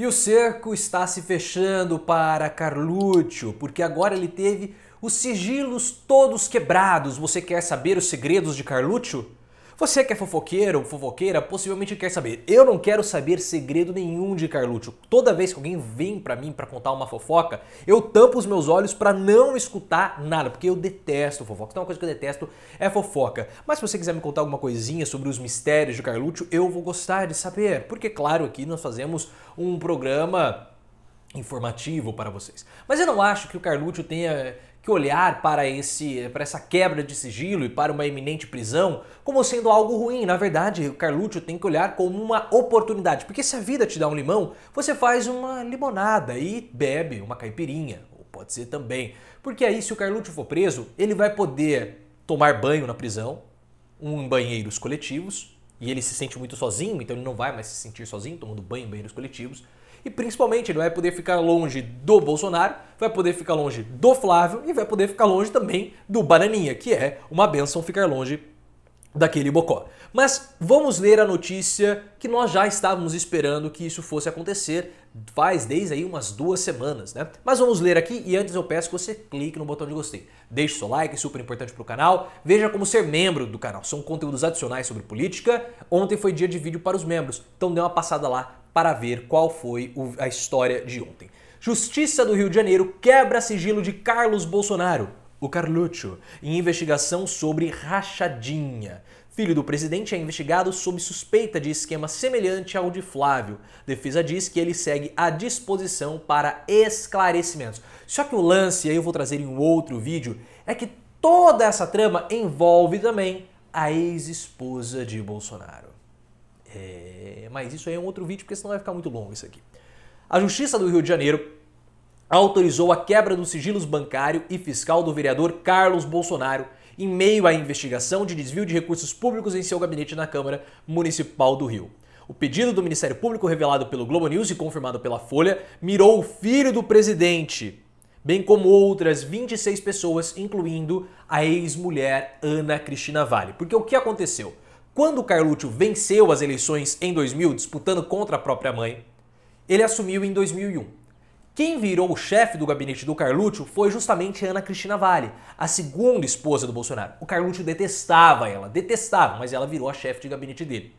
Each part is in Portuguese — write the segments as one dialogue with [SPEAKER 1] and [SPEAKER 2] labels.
[SPEAKER 1] E o cerco está se fechando para Carluccio, porque agora ele teve os sigilos todos quebrados. Você quer saber os segredos de Carluccio? Você que é fofoqueiro, ou fofoqueira, possivelmente quer saber. Eu não quero saber segredo nenhum de Carluccio. Toda vez que alguém vem para mim para contar uma fofoca, eu tampo os meus olhos para não escutar nada, porque eu detesto fofoca. Então uma coisa que eu detesto é fofoca. Mas se você quiser me contar alguma coisinha sobre os mistérios de Carluccio, eu vou gostar de saber, porque claro, aqui nós fazemos um programa informativo para vocês. Mas eu não acho que o Carluccio tenha que olhar para, esse, para essa quebra de sigilo e para uma iminente prisão como sendo algo ruim. Na verdade, o Carluccio tem que olhar como uma oportunidade, porque se a vida te dá um limão, você faz uma limonada e bebe uma caipirinha, ou pode ser também. Porque aí, se o Carluccio for preso, ele vai poder tomar banho na prisão, um em banheiros coletivos, e ele se sente muito sozinho, então ele não vai mais se sentir sozinho tomando banho em banheiros coletivos e principalmente ele vai poder ficar longe do Bolsonaro, vai poder ficar longe do Flávio e vai poder ficar longe também do Bananinha, que é uma benção ficar longe daquele bocó. Mas vamos ler a notícia que nós já estávamos esperando que isso fosse acontecer faz desde aí umas duas semanas, né? Mas vamos ler aqui e antes eu peço que você clique no botão de gostei. Deixe seu like, é super importante para o canal. Veja como ser membro do canal. São conteúdos adicionais sobre política. Ontem foi dia de vídeo para os membros, então dê uma passada lá para ver qual foi a história de ontem. Justiça do Rio de Janeiro quebra sigilo de Carlos Bolsonaro, o Carluccio, em investigação sobre rachadinha. Filho do presidente é investigado sob suspeita de esquema semelhante ao de Flávio. Defesa diz que ele segue à disposição para esclarecimentos. Só que o lance, aí eu vou trazer em outro vídeo, é que toda essa trama envolve também a ex-esposa de Bolsonaro. É, mas isso aí é um outro vídeo, porque senão vai ficar muito longo isso aqui. A Justiça do Rio de Janeiro autorizou a quebra dos sigilos bancário e fiscal do vereador Carlos Bolsonaro em meio à investigação de desvio de recursos públicos em seu gabinete na Câmara Municipal do Rio. O pedido do Ministério Público, revelado pelo Globo News e confirmado pela Folha, mirou o filho do presidente, bem como outras 26 pessoas, incluindo a ex-mulher Ana Cristina Vale. Porque o que aconteceu? Quando Carluccio venceu as eleições em 2000, disputando contra a própria mãe, ele assumiu em 2001. Quem virou o chefe do gabinete do Carluccio foi justamente Ana Cristina Vale, a segunda esposa do Bolsonaro. O Carluccio detestava ela, detestava, mas ela virou a chefe de gabinete dele.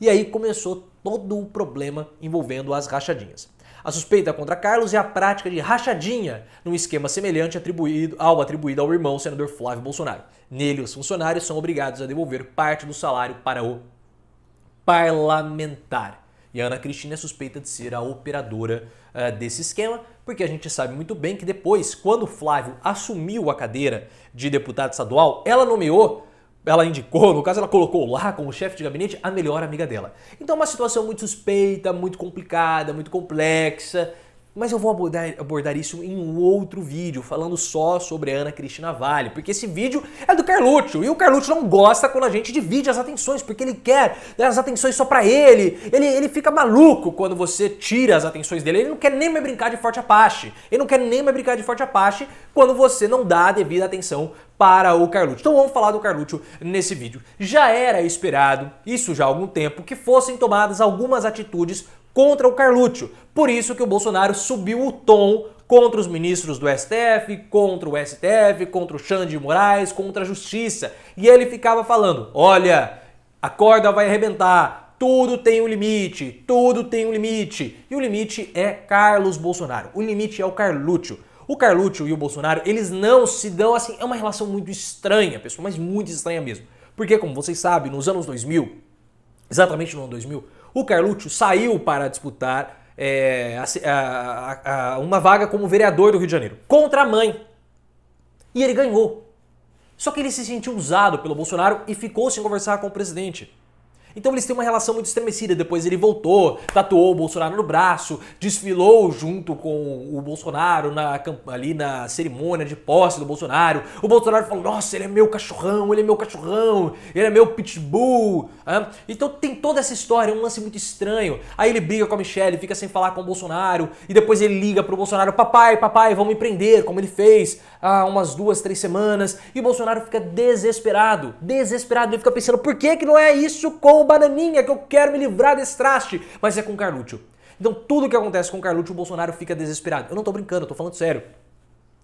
[SPEAKER 1] E aí começou todo o problema envolvendo as rachadinhas. A suspeita contra Carlos é a prática de rachadinha, num esquema semelhante atribuído, ao atribuído ao irmão senador Flávio Bolsonaro. Nele, os funcionários são obrigados a devolver parte do salário para o parlamentar. E a Ana Cristina é suspeita de ser a operadora uh, desse esquema, porque a gente sabe muito bem que depois, quando Flávio assumiu a cadeira de deputado estadual, ela nomeou ela indicou, no caso ela colocou lá como chefe de gabinete a melhor amiga dela. Então uma situação muito suspeita, muito complicada, muito complexa, mas eu vou abordar, abordar isso em um outro vídeo, falando só sobre Ana Cristina Vale, porque esse vídeo é do Carluccio, e o Carluccio não gosta quando a gente divide as atenções, porque ele quer dar as atenções só para ele. ele. Ele fica maluco quando você tira as atenções dele, ele não quer nem mais brincar de Forte Apache, ele não quer nem mais brincar de Forte Apache quando você não dá a devida atenção para o Carluccio. Então vamos falar do Carluccio nesse vídeo. Já era esperado, isso já há algum tempo, que fossem tomadas algumas atitudes contra o Carluccio. Por isso que o Bolsonaro subiu o tom contra os ministros do STF, contra o STF, contra o Xande Moraes, contra a justiça. E ele ficava falando: olha, a corda vai arrebentar, tudo tem um limite, tudo tem um limite. E o limite é Carlos Bolsonaro, o limite é o Carlúcio. O Carlúcio e o Bolsonaro, eles não se dão assim, é uma relação muito estranha, pessoal, mas muito estranha mesmo. Porque, como vocês sabem, nos anos 2000, exatamente no ano 2000, o Carluccio saiu para disputar é, a, a, a, uma vaga como vereador do Rio de Janeiro, contra a mãe. E ele ganhou. Só que ele se sentiu usado pelo Bolsonaro e ficou sem conversar com o presidente. Então eles têm uma relação muito estremecida. Depois ele voltou, tatuou o Bolsonaro no braço, desfilou junto com o Bolsonaro na, ali na cerimônia de posse do Bolsonaro. O Bolsonaro falou: Nossa, ele é meu cachorrão, ele é meu cachorrão, ele é meu pitbull. Então tem toda essa história, é um lance muito estranho. Aí ele briga com a Michelle, fica sem falar com o Bolsonaro, e depois ele liga pro Bolsonaro: Papai, papai, vão me prender, como ele fez há umas duas, três semanas. E o Bolsonaro fica desesperado, desesperado. Ele fica pensando: Por que, que não é isso com ô bananinha que eu quero me livrar desse traste, mas é com Carluxo. Então tudo que acontece com Carluxo, o Bolsonaro fica desesperado. Eu não tô brincando, eu tô falando sério.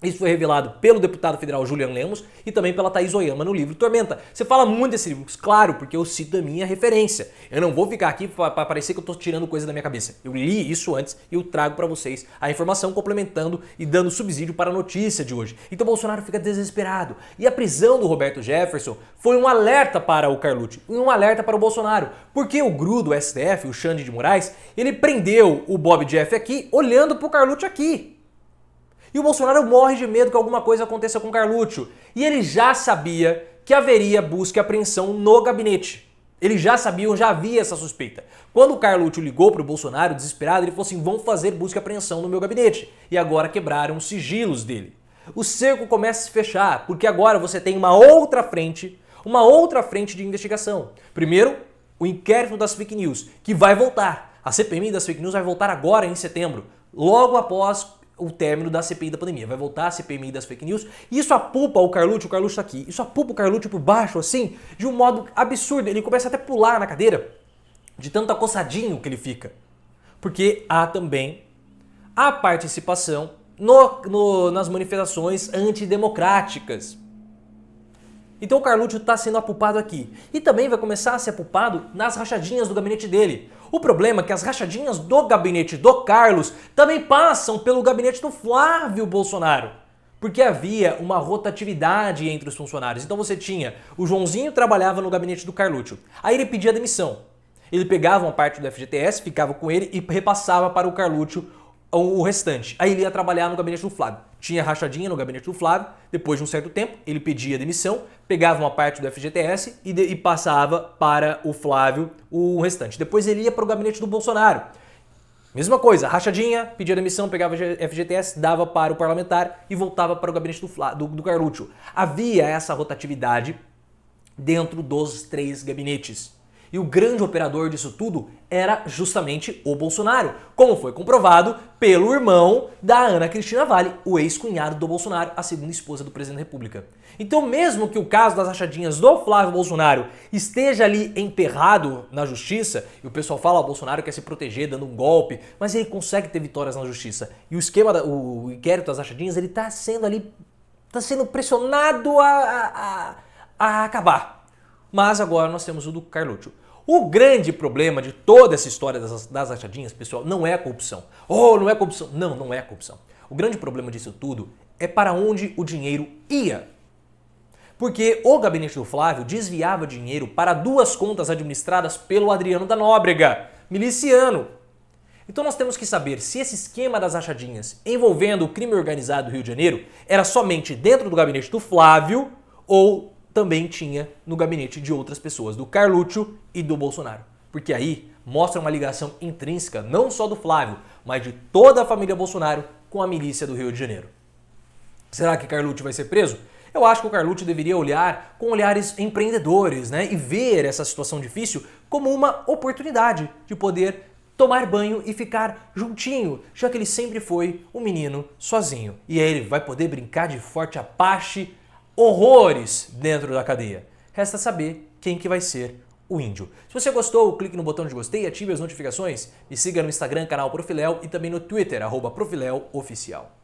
[SPEAKER 1] Isso foi revelado pelo deputado federal Julian Lemos e também pela Thaís Oyama no livro Tormenta. Você fala muito desse livro, claro, porque eu cito a minha referência. Eu não vou ficar aqui para parecer que eu estou tirando coisa da minha cabeça. Eu li isso antes e eu trago para vocês a informação complementando e dando subsídio para a notícia de hoje. Então Bolsonaro fica desesperado. E a prisão do Roberto Jefferson foi um alerta para o Carlucci, um alerta para o Bolsonaro. Porque o GRU do STF, o Xande de Moraes, ele prendeu o Bob Jeff aqui olhando para o Carlucci aqui. E o Bolsonaro morre de medo que alguma coisa aconteça com Carluccio. E ele já sabia que haveria busca e apreensão no gabinete. Ele já sabiam, já havia essa suspeita. Quando o Carluccio ligou para o Bolsonaro, desesperado, ele falou assim: vão fazer busca e apreensão no meu gabinete. E agora quebraram os sigilos dele. O cerco começa a se fechar, porque agora você tem uma outra frente, uma outra frente de investigação. Primeiro, o inquérito das fake news, que vai voltar. A CPMI das fake news vai voltar agora em setembro, logo após o término da CPI da pandemia. Vai voltar a CPMI das fake news. E isso apupa o Carlucci, o Carlucci está aqui. Isso apupa o Carlucci por baixo, assim, de um modo absurdo. Ele começa até a pular na cadeira de tanto acossadinho que ele fica. Porque há também a participação no, no, nas manifestações antidemocráticas. Então o Carluccio está sendo apupado aqui. E também vai começar a ser apupado nas rachadinhas do gabinete dele. O problema é que as rachadinhas do gabinete do Carlos também passam pelo gabinete do Flávio Bolsonaro. Porque havia uma rotatividade entre os funcionários. Então você tinha o Joãozinho trabalhava no gabinete do Carluccio. Aí ele pedia demissão. Ele pegava uma parte do FGTS, ficava com ele e repassava para o Carluccio o restante. Aí ele ia trabalhar no gabinete do Flávio. Tinha rachadinha no gabinete do Flávio, depois de um certo tempo, ele pedia demissão, pegava uma parte do FGTS e, de, e passava para o Flávio o restante. Depois ele ia para o gabinete do Bolsonaro. Mesma coisa, rachadinha, pedia demissão, pegava FGTS, dava para o parlamentar e voltava para o gabinete do, Flá, do, do Carluccio. Havia essa rotatividade dentro dos três gabinetes. E o grande operador disso tudo era justamente o Bolsonaro, como foi comprovado pelo irmão da Ana Cristina Vale, o ex-cunhado do Bolsonaro, a segunda esposa do presidente da República. Então, mesmo que o caso das rachadinhas do Flávio Bolsonaro esteja ali emperrado na justiça, e o pessoal fala, o Bolsonaro quer se proteger dando um golpe, mas ele consegue ter vitórias na justiça. E o esquema, o inquérito das rachadinhas, ele está sendo ali, está sendo pressionado a, a, a acabar. Mas agora nós temos o do Carlucci. O grande problema de toda essa história das, das achadinhas, pessoal, não é a corrupção. Oh, não é corrupção. Não, não é corrupção. O grande problema disso tudo é para onde o dinheiro ia. Porque o gabinete do Flávio desviava dinheiro para duas contas administradas pelo Adriano da Nóbrega, miliciano. Então nós temos que saber se esse esquema das achadinhas envolvendo o crime organizado do Rio de Janeiro era somente dentro do gabinete do Flávio ou também tinha no gabinete de outras pessoas, do Carluccio e do Bolsonaro. Porque aí mostra uma ligação intrínseca não só do Flávio, mas de toda a família Bolsonaro com a milícia do Rio de Janeiro. Será que Carlucci vai ser preso? Eu acho que o Carlucci deveria olhar com olhares empreendedores, né, e ver essa situação difícil como uma oportunidade de poder tomar banho e ficar juntinho, já que ele sempre foi um menino sozinho. E aí ele vai poder brincar de forte apache horrores dentro da cadeia. Resta saber quem que vai ser o índio. Se você gostou, clique no botão de gostei, ative as notificações, me siga no Instagram, canal Profilel e também no Twitter, arroba Oficial.